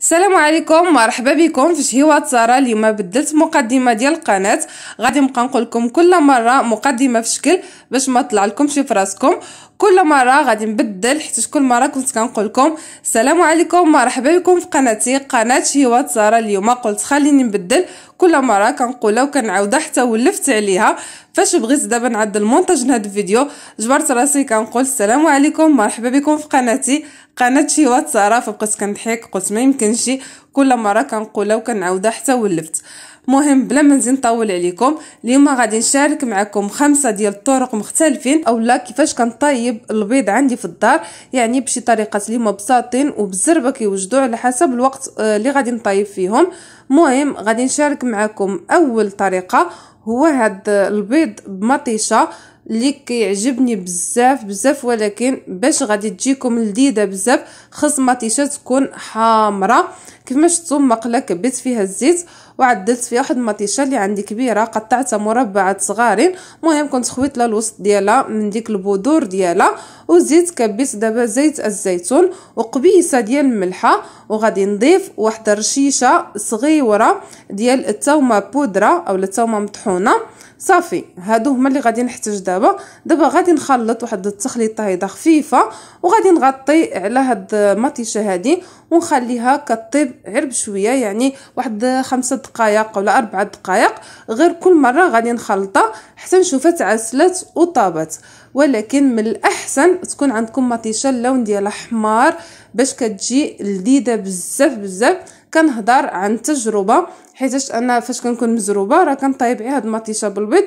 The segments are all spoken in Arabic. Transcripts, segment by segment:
السلام عليكم مرحبا بكم في شهيوات ساره اليوم بدلت مقدمه ديال القناه غادي نبقى نقول لكم كل مره مقدمه في شكل باش ما طلع لكم في راسكم كل مره غادي نبدل حيت كل مره كنت كنقول لكم السلام عليكم مرحبا بكم في قناتي قناه شهيوات ساره اليوم قلت خليني نبدل كل مره كنقولها وكنعاودها حتى ولفت عليها فاش بغيت دابا نعدل المونتاج لهذا الفيديو جبرت راسي كنقول السلام عليكم مرحبا بكم في قناتي قناه شي ساره فبقيت كنضحك قلت ما يمكنش كل مره كنقولها وكنعاودها حتى ولفت مهم بلا ما نزيد نطول عليكم اليوم غادي نشارك معكم خمسه ديال الطرق مختلفين اولا كيفاش كنطيب البيض عندي في الدار يعني بشي طريقه اللي مبساطين بساطين وبزربه كيوجدوا على حسب الوقت آه، اللي غادي نطيب فيهم مهم غادي نشارك معكم اول طريقه هو هاد البيض بمطيشه اللي كيعجبني بزاف بزاف ولكن باش غادي تجيكم لذيذه بزاف خص مطيشه تكون حامره كيفما شفتوا مقله كبيت فيها الزيت وعدلت فيها واحد المطيشه اللي عندي كبيره قطعتها مربعات صغارين المهم كنت خويت لها الوسط ديالها من ديك البذور ديالها وزيت كبيت دابا زيت الزيتون وقبيسه ديال الملحه وغادي نضيف واحد الرشيشه صغيره ديال التومه بودره او التومه مطحونه صافي هادو هما اللي غادي نحتاج دابا دابا غادي نخلط واحد التخليطه هيدا خفيفه وغادي نغطي على هاد المطيشه هادي ونخليها كطيب غير بشويه يعني واحد خمسة دقائق ولا أربعة دقائق غير كل مره غادي نخلطها حتى نشوفها تعسلت وطابت ولكن من الاحسن تكون عندكم مطيشه اللون ديالها حمار باش كتجي لذيذه بزاف بزاف كنهضر عن تجربه حيتاش انا فاش كنكون مزروبه راه كنطيب غير هاد المطيشه بالبيض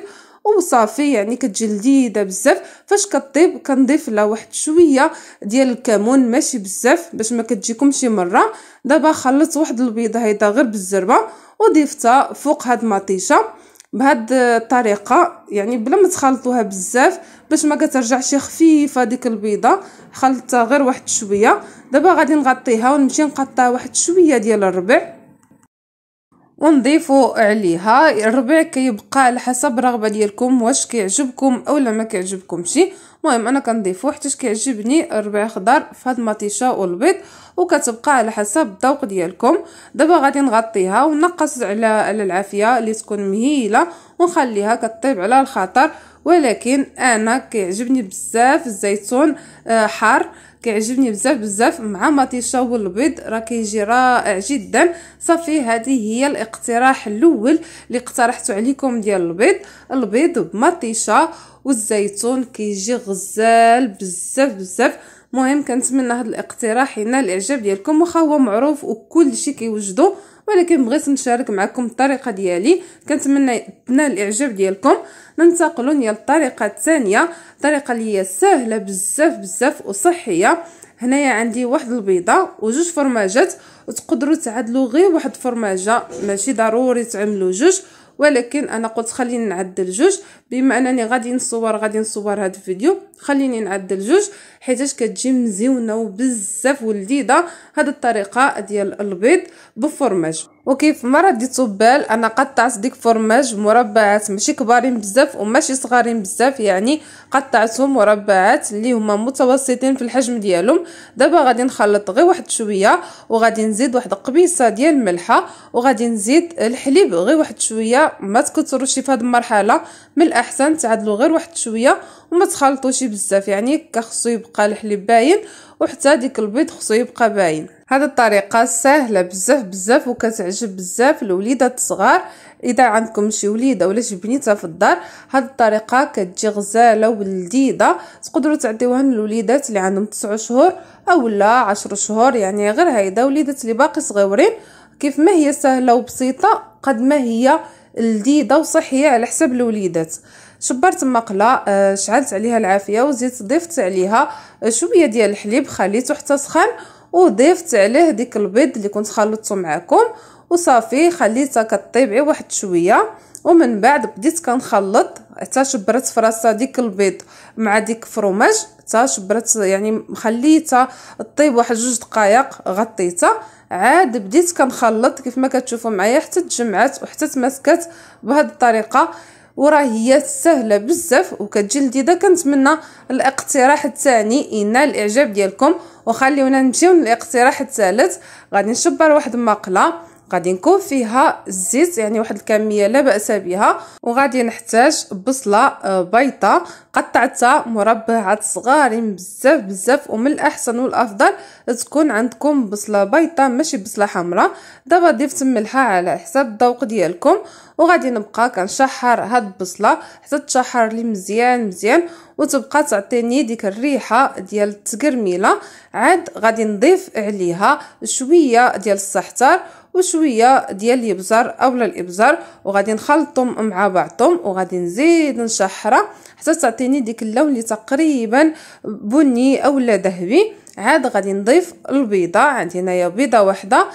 وصافي يعني كتجي لذيذه بزاف فاش كطيب كنضيف لها واحد شويه ديال الكمون ماشي بزاف باش ما كتجيكمش مره دابا خلطت واحد البيضه هيدا غير بالزربه وضيفتها فوق هاد المطيشه بهاد الطريقه يعني بلا ما تخلطوها بزاف باش ما كترجعش خفيفه ديك البيضه خلطتها غير واحد شويه دابا غادي نغطيها ونمشي نقطع واحد شويه ديال الربع ونضيفوا عليها الربع كيبقى على حسب الرغبه ديالكم واش كيعجبكم اولا ما كيعجبكمش المهم انا كنضيفو حتى كيعجبني ربع خضر في هاد الماطيشه والبيض وكتبقى على حسب الذوق ديالكم دابا غادي نغطيها ونقص على على العافيه اللي تكون مهيله ونخليها كطيب على الخاطر ولكن انا كيعجبني بزاف الزيتون آه، حار كيعجبني بزاف بزاف مع مطيشه والبيض راه كيجي رائع جدا صافي هذه هي الاقتراح الاول اللي اقترحته عليكم ديال البيض البيض بمطيشه والزيتون كيجي غزال بزاف بزاف مهم كنتمنى هذا الاقتراح ينال الاعجاب ديالكم واخا هو معروف وكل شيء كيوجدوه ولكن بغيت نشارك معكم الطريقه ديالي كنتمنى تنال الاعجاب ديالكم ننتقلوا ديال الطريقه الثانيه طريقه اللي هي سهله بزاف بزاف وصحيه هنايا عندي واحد البيضه وجوج فرماجات وتقدروا تعدلوا غير واحد فرماجه ماشي ضروري تعملوا جوج ولكن انا قلت خليني نعدل جوج بما انني غادي نصور غادي نصور هذا الفيديو خليني نعدل جوج حيتاش كتجي مزيونه وبزاف ولذيذه هذه الطريقه ديال البيض بالفرماج وكيف ما رديتو بال انا قطعت ديك فرماج مربعات ماشي كبارين بزاف وماشي صغارين بزاف يعني قطعتهم مربعات اللي هما متوسطين في الحجم ديالهم دابا غادي نخلط غير واحد شويه وغادي نزيد واحد قبيصه ديال الملحه وغادي نزيد الحليب غير واحد شويه ما تكثروش في هذه المرحله من الاحسن تعدلوا غير واحد شويه وما تخلطوش بزاف يعني كخصو يبقى الحليب باين وحتى ديك البيض خصو يبقى باين هذه الطريقه سهله بزاف بزاف وكتعجب بزاف الوليدات الصغار اذا عندكم شي وليده ولا شي بنيته في الدار هذه الطريقه كتجي غزاله ولذيذه تقدروا تعطيوها للوليدات اللي عندهم 9 شهور اولا 10 شهور يعني غير هيدا وليدات اللي باقي صغيورين كيف ما هي سهله وبسيطه قد ما هي لذيذه وصحيه على حساب الوليدات شبرت مقله آه، شعلت عليها العافيه وزيت ضفت عليها آه، شويه ديال الحليب خليته حتى سخن وضفت عليه ديك البيض اللي كنت خلطته معكم وصافي خليتها كطيب غير واحد شويه ومن بعد بديت كنخلط حتى شبرت فراسها ديك البيض مع ديك فروماج حتى شبرت يعني خليتها طيب واحد جوج دقائق غطيتها عاد بديت كنخلط كيف ما كتشوفوا معايا حتى تجمعات وحتى تماسكات بهذه الطريقه وراه هي سهله بزاف وكتجي لذيذه كنتمنى الاقتراح الثاني ينال الاعجاب ديالكم وخليونا نمشيو للاقتراح الثالث غادي نشبر واحد المقله غادي نكون فيها الزيت يعني واحد الكميه لا باس بها وغادي نحتاج بصله آه، بيضه قطعتها مربعات صغارين بزاف بزاف ومن الاحسن والافضل تكون عندكم بصله بيضه ماشي بصله حمراء دابا ضفت ملحه على حساب الذوق ديالكم وغادي نبقى كنشحر هاد البصله حتى تشحر لي مزيان مزيان وتبقى تعطيني ديك الريحه ديال التكرميله عاد غادي نضيف عليها شويه ديال الصحتر وشويه ديال الابزار اولا الابزار وغادي نخلطهم مع بعضهم وغادي نزيد نشحره حتى تعطيني ديك اللون اللي تقريبا بني اولا ذهبي عاد غادي نضيف البيضه عندي هنايا بيضه واحده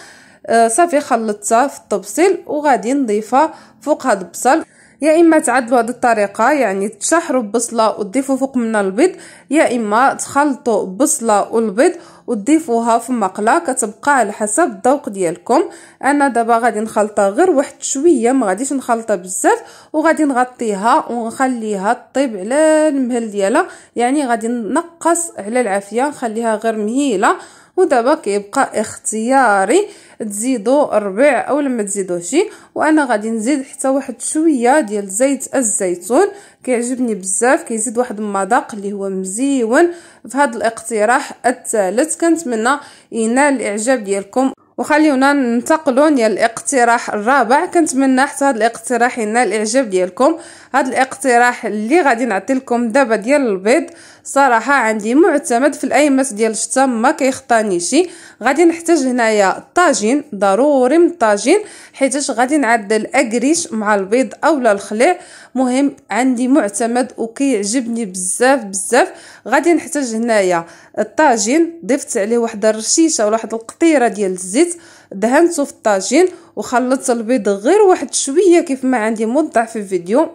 آه صافي خلطتها في الطبسيل وغادي نضيفها فوق هذا البصل يا اما تعدوا هذه الطريقه يعني تشحروا البصله وتضيفوا فوق منها البيض يا اما تخلطوا البصله والبيض وتضيفوها في مقله كتبقى على حسب الذوق ديالكم انا دابا غادي نخلطها غير واحد شويه ما غاديش نخلطها بزاف وغادي نغطيها ونخليها طيب على المهل ديالها يعني غادي نقص على العافيه نخليها غير مهيله ودابا كيبقى اختياري تزيدوا ربع اولا ما تزيدوش وانا غادي نزيد حتى واحد شويه ديال زيت الزيتون كيعجبني بزاف كيزيد واحد المذاق اللي هو مزيون فهاد الاقتراح الثالث كنتمنى ينال الاعجاب ديالكم وخليونا ننتقلوا للاقتراح الرابع كنتمنى حتى هذا الاقتراح ينال الاعجاب ديالكم هذا الاقتراح اللي غادي نعطي لكم دابا ديال البيض صراحه عندي معتمد في الايمات ديال الشتا ما كيخطانيش غادي نحتاج هنايا الطاجين ضروري من الطاجين حيتاش غادي نعدل اكريش مع البيض اولا الخليع مهم عندي معتمد وكيعجبني بزاف بزاف غادي نحتاج هنايا الطاجين ضفت عليه واحد الرشيشه ولا واحد القطيره ديال الزيت حطيت دهنته في الطاجين وخلطت البيض غير واحد شويه كيف ما عندي موضح في الفيديو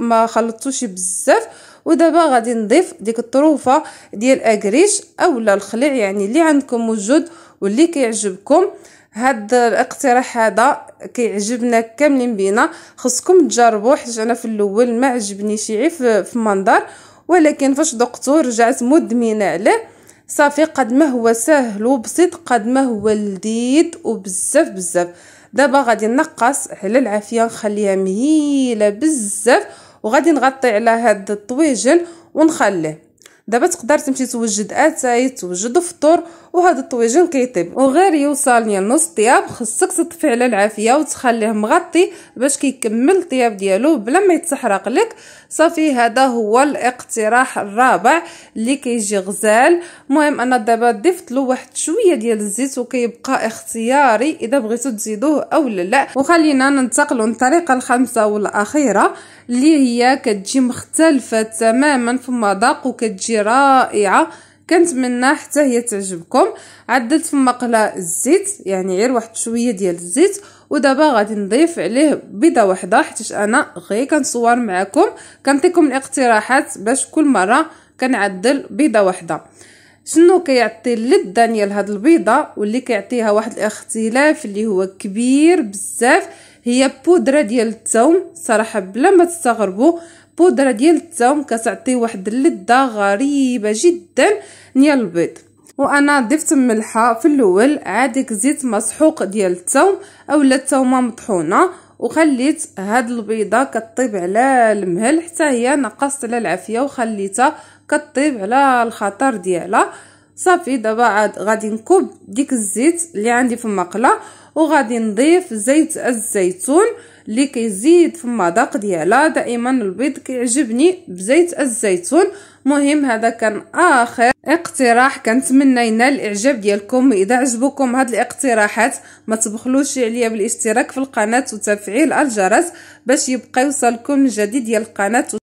ما خلطتوش بزاف ودابا غادي نضيف ديك الطروفه ديال اكريش اولا الخليع يعني اللي عندكم موجود واللي كيعجبكم هاد الاقتراح هذا كيعجبنا كاملين بينا خصكم تجربوه حيت انا في الاول ما عجبنيش يعي في المنظر ولكن فاش ذقته رجعت مدمنه عليه صافي قد ما هو ساهل وبسيط قد ما هو لذيذ وبزاف بزاف دابا غادي نقص على العافيه نخليها مهيله بزاف وغادي نغطي على هاد الطويجن ونخليه دابا تقدر تمشي توجد اتاي توجد فطور وهذا الطويجن كيطيب وغير يوصل ليا نص طياب خصك تطفي على العافيه وتخليه مغطي باش كيكمل الطياب ديالو بلا ما يتسحرق لك صافي هذا هو الاقتراح الرابع اللي كيجي غزال مهم انا دابا ضفت له واحد شويه ديال الزيت وكيبقى اختياري اذا بغيتو تزيدوه او لا وخلينا ننتقلوا للطريقه الخامسه والاخيره اللي هي كتجي مختلفه تماما في المذاق وكتجي رائعه كنتمنى حتى هي تعجبكم عدلت في المقله الزيت يعني غير واحد شويه ديال الزيت ودابا غادي نضيف عليه بيضه واحده حيت انا غير كنصور معكم كنعطيكم الاقتراحات باش كل مره كنعدل بيضه واحده شنو كيعطي اللذه ديال هاد البيضه واللي كيعطيها واحد الاختلاف اللي هو كبير بزاف هي بودره ديال الثوم صراحه بلا ما تستغربوا بودره ديال التوم كتعطي واحد اللذه غريبه جدا ديال البيض وانا ضفت الملحه في الاول عاديك زيت مسحوق ديال التوم اولا التومه مطحونه وخليت هاد البيضه كطيب على المهل حتى هي نقصت على العافيه وخليتها كطيب على الخطر ديالها صافي دابا عاد غادي نكب ديك الزيت اللي عندي في المقله وغادي نضيف زيت الزيتون اللي كيزيد في المذاق ديالها دائما البيض كيعجبني بزيت الزيتون مهم هذا كان اخر اقتراح كنتمنى ينال الاعجاب ديالكم اذا عجبوكم هاد الاقتراحات ما تبخلوش عليا بالاشتراك في القناه وتفعيل الجرس باش يبقى يوصلكم الجديد ديال القناه